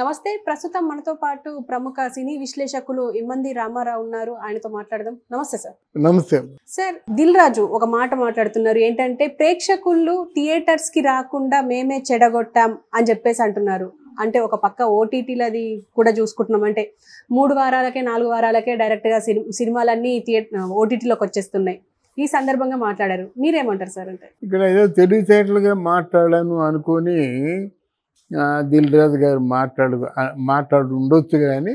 నమస్తే ప్రస్తుతం మనతో పాటు ప్రముఖ సినీ విశ్లేషకులు ఇమ్మంది రామారావు ఉన్నారు ఆయనతో మాట్లాడదాం నమస్తే సార్ నమస్తే సార్ దిల్ రాజు ఒక మాట మాట్లాడుతున్నారు ఏంటంటే ప్రేక్షకులు థియేటర్స్ కి రాకుండా మేమే చెడగొట్టాం అని చెప్పేసి అంటున్నారు అంటే ఒక పక్క ఓటీటీలది కూడా చూసుకుంటున్నాం అంటే మూడు వారాలకే నాలుగు వారాలకే డైరెక్ట్ గా సినిమాలన్నీ థియేటర్ ఓటీటీలోకి వచ్చేస్తున్నాయి ఈ సందర్భంగా మాట్లాడారు మీరేమంటారు సార్ అంటే ఇక్కడ ఏదో తెలివితేటలుగా మాట్లాడాను అనుకుని దిల్ రాజు గారు మాట్లాడు మాట్లాడుండొచ్చు కానీ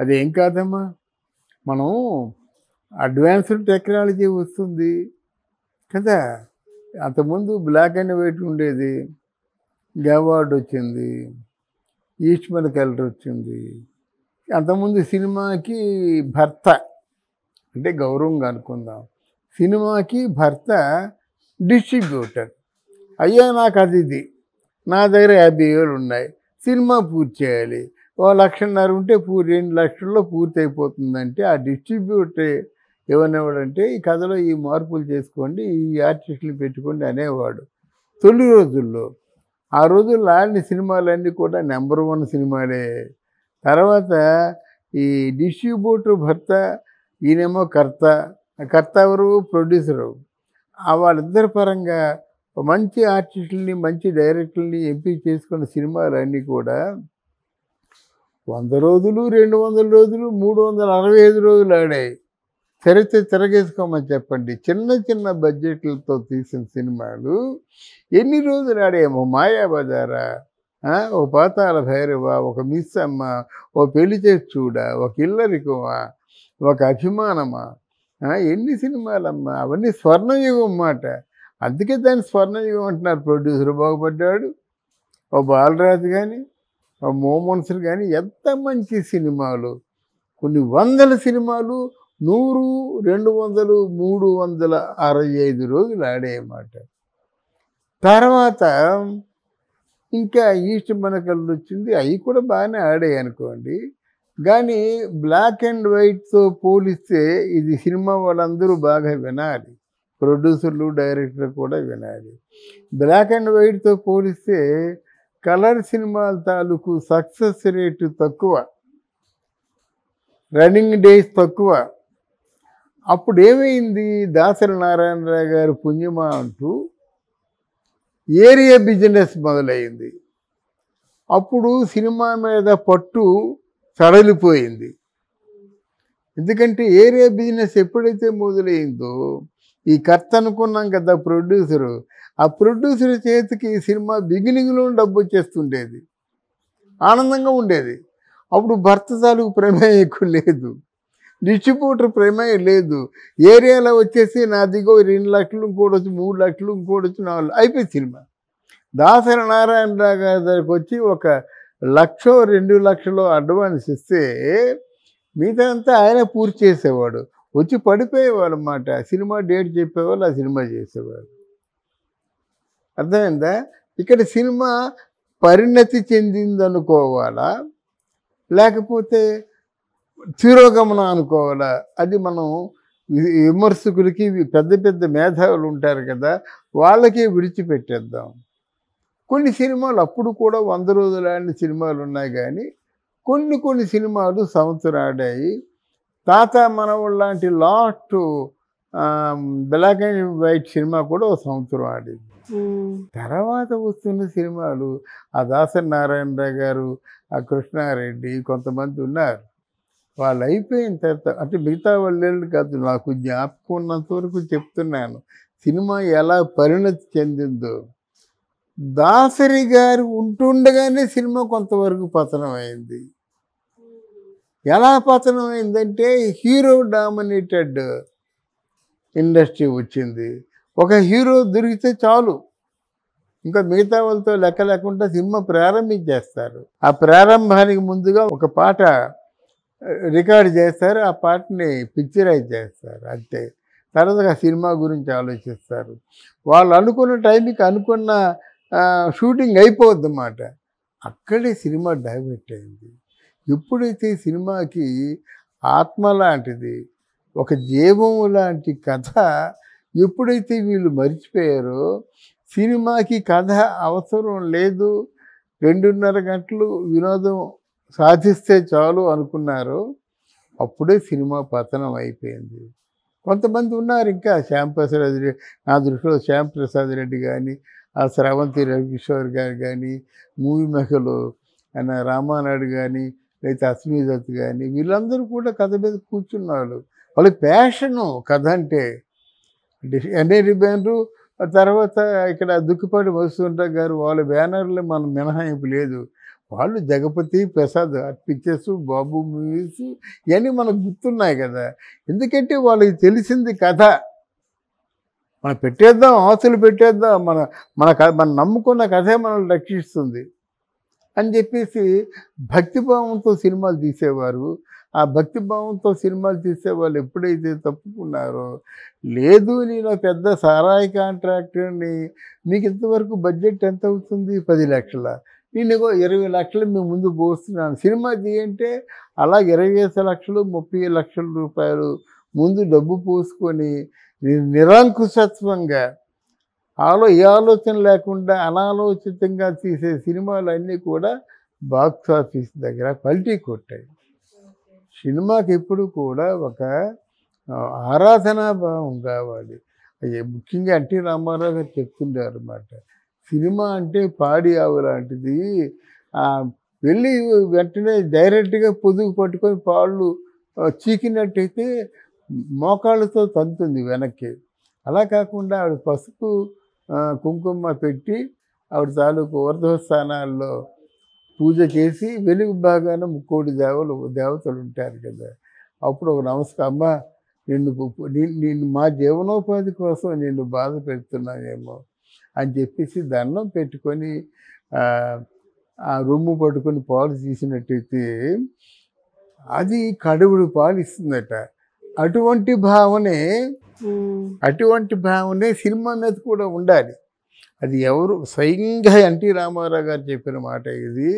అది ఏం కాదమ్మా మనం అడ్వాన్స్డ్ టెక్నాలజీ వస్తుంది కదా అంతకుముందు బ్లాక్ అండ్ వైట్ ఉండేది గవార్డ్ వచ్చింది ఈస్ట్ ఈస్ట్మన్ కలర్ వచ్చింది అంతకుముందు సినిమాకి భర్త అంటే గౌరవంగా అనుకుందాం సినిమాకి భర్త డిస్ట్రిబ్యూటర్ అయ్యా నాకు అది ఇది నా దగ్గర యాభై వేలు ఉన్నాయి సినిమా పూర్తి చేయాలి ఓ లక్షన్నర ఉంటే పూ రెండు లక్షల్లో పూర్తి అయిపోతుందంటే ఆ డిస్ట్రిబ్యూటర్ ఏమనేవాడంటే ఈ కథలో ఈ మార్పులు చేసుకోండి ఈ ఆర్టిస్టులు పెట్టుకోండి అనేవాడు తొలి రోజుల్లో ఆ రోజుల్లో ఆడిన సినిమాలన్నీ కూడా నెంబర్ వన్ సినిమాలే తర్వాత ఈ డిస్ట్రిబ్యూటర్ భర్త ఈయనేమో కర్త కర్త ఎవరు ప్రొడ్యూసరు వాళ్ళిద్దరి పరంగా మంచి ఆర్టిస్టులని మంచి డైరెక్టర్ని ఎంపీ చేసుకున్న సినిమాలన్నీ కూడా వంద రోజులు రెండు వందల రోజులు మూడు వందల అరవై ఐదు రోజులు ఆడాయి తెరితే తిరగేసుకోమని చెప్పండి చిన్న చిన్న బడ్జెట్లతో తీసిన సినిమాలు ఎన్ని రోజులు ఆడేమో మాయాబజారా ఓ పాతాల భైరవ ఒక మిస్ అమ్మ ఓ పెళ్లి చేసి చూడ ఒక ఇల్లరికమా ఒక అభిమానమా ఎన్ని సినిమాలమ్మా అవన్నీ స్వర్ణయుగం మాట అందుకే దాన్ని స్వర్ణయుగం అంటున్నారు ప్రొడ్యూసర్ బాగుపడ్డాడు ఓ బాలరాజు కానీ ఓ మోమన్సర్ కానీ ఎంత మంచి సినిమాలు కొన్ని వందల సినిమాలు నూరు రెండు వందలు మూడు వందల అరవై ఐదు రోజులు ఆడేయమాట తర్వాత ఇంకా ఈస్ట్ మనకళ్ళు వచ్చింది అవి కూడా బాగానే ఆడాయి అనుకోండి కానీ బ్లాక్ అండ్ వైట్తో పోలిస్తే ఇది సినిమా వాళ్ళందరూ బాగా వినాలి ప్రొడ్యూసర్లు డైరెక్టర్లు కూడా వినాలి బ్లాక్ అండ్ వైట్తో పోలిస్తే కలర్ సినిమాల తాలూకు సక్సెస్ రేటు తక్కువ రన్నింగ్ డేస్ తక్కువ అప్పుడు ఏమైంది దాసరి నారాయణరావు గారు పుణ్యమా అంటూ ఏరియా బిజినెస్ మొదలైంది అప్పుడు సినిమా మీద పట్టు సడలిపోయింది ఎందుకంటే ఏరియా బిజినెస్ ఎప్పుడైతే మొదలైందో ఈ కర్త అనుకున్నాం కదా ప్రొడ్యూసరు ఆ ప్రొడ్యూసర్ చేతికి ఈ సినిమా బిగినింగ్లో డబ్బు వచ్చేస్తుండేది ఆనందంగా ఉండేది అప్పుడు భర్త తాలూకు ప్రమేయం ఎక్కువ లేదు డిస్ట్రిబ్యూటర్ ప్రమేయం లేదు ఏరియాలో వచ్చేసి నా దిగో రెండు లక్షలు ఇంకోటి మూడు లక్షలు ఇంకోటి నాలుగు అయిపోయింది సినిమా దాసరి నారాయణరావు గారి దగ్గరకు వచ్చి ఒక లక్షో రెండు లక్షలు అడ్వాన్స్ ఇస్తే మిగతా అంతా ఆయన పూర్తి చేసేవాడు వచ్చి పడిపోయేవాళ్ళు అన్నమాట ఆ సినిమా డేట్ చెప్పేవాళ్ళు ఆ సినిమా చేసేవాళ్ళు అర్థమైందా ఇక్కడ సినిమా పరిణతి చెందిందనుకోవాలా లేకపోతే తిరోగమనం అనుకోవాలా అది మనం విమర్శకులకి పెద్ద పెద్ద మేధావులు ఉంటారు కదా వాళ్ళకే విడిచిపెట్టేద్దాం కొన్ని సినిమాలు అప్పుడు కూడా వంద రోజులాడిన సినిమాలు ఉన్నాయి కానీ కొన్ని కొన్ని సినిమాలు సంవత్సరం ఆడాయి తాత మనవుడు లాంటి last black and white cinema కూడా ఒక సంవత్సరం ఆడింది తర్వాత వస్తున్న సినిమాలు ఆ దాసరి నారాయణరావు గారు ఆ కృష్ణారెడ్డి కొంతమంది ఉన్నారు వాళ్ళు అయిపోయిన తర్వాత అంటే మిగతా వాళ్ళు కాదు నాకు జ్ఞాపకం ఉన్నంత వరకు చెప్తున్నాను సినిమా ఎలా పరిణతి చెందిందో దాసరి గారు ఉంటుండగానే సినిమా కొంతవరకు పతనం అయింది ఎలా పతనం అయిందంటే హీరో డామినేటెడ్ ఇండస్ట్రీ వచ్చింది ఒక హీరో దొరికితే చాలు ఇంకా మిగతా వాళ్ళతో లెక్క లేకుండా సినిమా ప్రారంభించేస్తారు ఆ ప్రారంభానికి ముందుగా ఒక పాట రికార్డ్ చేస్తారు ఆ పాటని పిక్చరైజ్ చేస్తారు అంతే తర్వాత ఆ సినిమా గురించి ఆలోచిస్తారు వాళ్ళు అనుకున్న టైంకి అనుకున్న షూటింగ్ అయిపోద్ది అన్నమాట అక్కడే సినిమా డైవర్ట్ అయింది ఎప్పుడైతే సినిమాకి ఆత్మ లాంటిది ఒక జీవం లాంటి కథ ఎప్పుడైతే వీళ్ళు మర్చిపోయారో సినిమాకి కథ అవసరం లేదు రెండున్నర గంటలు వినోదం సాధిస్తే చాలు అనుకున్నారు అప్పుడే సినిమా పతనం అయిపోయింది కొంతమంది ఉన్నారు ఇంకా శ్యామ్ రెడ్డి నా దృష్టిలో శ్యామ్ రెడ్డి కానీ ఆ శ్రావంతి రవికిషోర్ గారు కానీ మూవీ మెహలు ఆయన రామానాయుడు కానీ లేకపోతే అస్మిదత్ కానీ వీళ్ళందరూ కూడా కథ మీద కూర్చున్నారు వాళ్ళ ప్యాషను కథ అంటే ఎన్ఏడి బ్యానరు తర్వాత ఇక్కడ దుక్కిపాటి వస్తుంటా గారు వాళ్ళ బ్యానర్లు మనం మినహాయింపు లేదు వాళ్ళు జగపతి ప్రసాద్ పిక్చర్స్ బాబు మూవీస్ ఇవన్నీ మనకు గుర్తున్నాయి కదా ఎందుకంటే వాళ్ళకి తెలిసింది కథ మనం పెట్టేద్దాం ఆస్తులు పెట్టేద్దాం మన మన మనం నమ్ముకున్న కథే మనల్ని రక్షిస్తుంది అని చెప్పేసి భక్తిభావంతో సినిమాలు తీసేవారు ఆ భక్తిభావంతో సినిమాలు తీసే వాళ్ళు ఎప్పుడైతే తప్పుకున్నారో లేదు నేను పెద్ద సారాయి కాంట్రాక్టర్ని మీకు ఇంతవరకు బడ్జెట్ ఎంత అవుతుంది పది లక్షల నేను ఇరవై లక్షలు మీ ముందు పోస్తున్నాను సినిమా తీయంటే అలా ఇరవై లక్షలు ముప్పై లక్షల రూపాయలు ముందు డబ్బు పోసుకొని నిరంకుశత్వంగా ఆలో ఏ ఆలోచన లేకుండా అనాలోచితంగా తీసే సినిమాలు అన్నీ కూడా బాక్స్ ఆఫీస్ దగ్గర పల్టీ కొట్టాయి సినిమాకి ఎప్పుడు కూడా ఒక ఆరాధనా భావం కావాలి ముఖ్యంగా ఎన్టీ రామారావు గారు చెప్తుంటారు అనమాట సినిమా అంటే పాడి ఆవు లాంటిది వెళ్ళి వెంటనే డైరెక్ట్గా పొదుగు పట్టుకొని పాళ్ళు చీకినట్టయితే మోకాళ్ళతో తంతుంది వెనక్కి అలా కాకుండా ఆవిడ పసుపు కుంకుమ పెట్టి ఆవిడ తాలూకు వర్ధస్థానాల్లో పూజ చేసి వెలుగు భాగాన ముక్కోటి దేవలు దేవతలు ఉంటారు కదా అప్పుడు ఒక నమస్కారమ్మ అమ్మ నిన్ను నిన్ను మా జీవనోపాధి కోసం నిన్ను బాధ పెడుతున్నానేమో అని చెప్పేసి దండం పెట్టుకొని ఆ రొమ్ము పట్టుకొని పాలు తీసినట్టయితే అది కడుగుడు పాలు ఇస్తుందట అటువంటి భావనే అటువంటి భావనే సినిమా మీద కూడా ఉండాలి అది ఎవరు స్వయంగా ఎన్టీ రామారావు గారు చెప్పిన మాట ఇది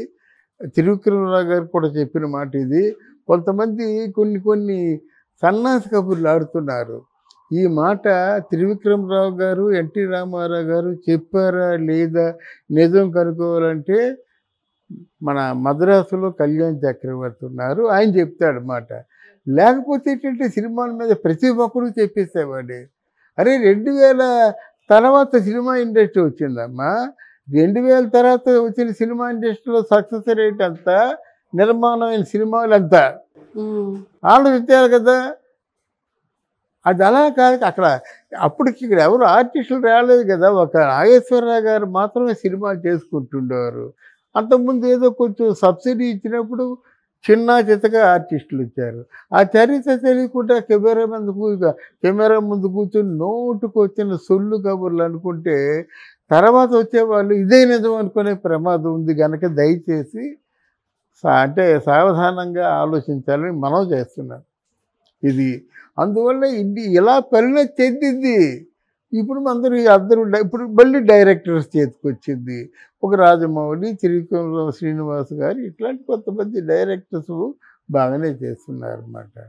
తిరువిక్రమరావు గారు కూడా చెప్పిన మాట ఇది కొంతమంది కొన్ని కొన్ని సన్నాస కబుర్లు ఆడుతున్నారు ఈ మాట త్రివిక్రమరావు గారు ఎన్టీ రామారావు గారు చెప్పారా లేదా నిజం కనుక్కోవాలంటే మన మద్రాసులో కళ్యాణ్ చక్రవర్తి ఉన్నారు ఆయన చెప్తాడు మాట లేకపోతే ఏంటంటే సినిమాల మీద ప్రతి ఒక్కరూ చెప్పేసేవాడి అరే రెండు వేల తర్వాత సినిమా ఇండస్ట్రీ వచ్చిందమ్మా రెండు వేల తర్వాత వచ్చిన సినిమా ఇండస్ట్రీలో సక్సెస్ రేట్ అంతా నిర్మాణమైన సినిమాలు అంతా ఆలోచించారు కదా అది అలా కాదు అక్కడ అప్పటికి ఇక్కడ ఎవరు ఆర్టిస్టులు రాలేదు కదా ఒక నాగేశ్వరరావు గారు మాత్రమే సినిమాలు చేసుకుంటుండేవారు అంతకుముందు ఏదో కొంచెం సబ్సిడీ ఇచ్చినప్పుడు చిన్న చితక ఆర్టిస్టులు వచ్చారు ఆ చరిత్ర తెలియకుండా కెమెరా మీద కెమెరా ముందు కూర్చుని నోటుకు వచ్చిన సొల్లు కబుర్లు అనుకుంటే తర్వాత వచ్చేవాళ్ళు ఇదే నిజం అనుకునే ప్రమాదం ఉంది కనుక దయచేసి అంటే సావధానంగా ఆలోచించాలని మనం చేస్తున్నాం ఇది అందువల్ల ఇది ఇలా పరిణతి చెందింది ఇప్పుడు అందరూ అందరూ ఇప్పుడు మళ్ళీ డైరెక్టర్స్ చేతికి వచ్చింది ఒక రాజమౌళి తిరుగుతున్న శ్రీనివాస్ గారు ఇట్లాంటి కొంతమంది డైరెక్టర్స్ బాగానే చేస్తున్నారు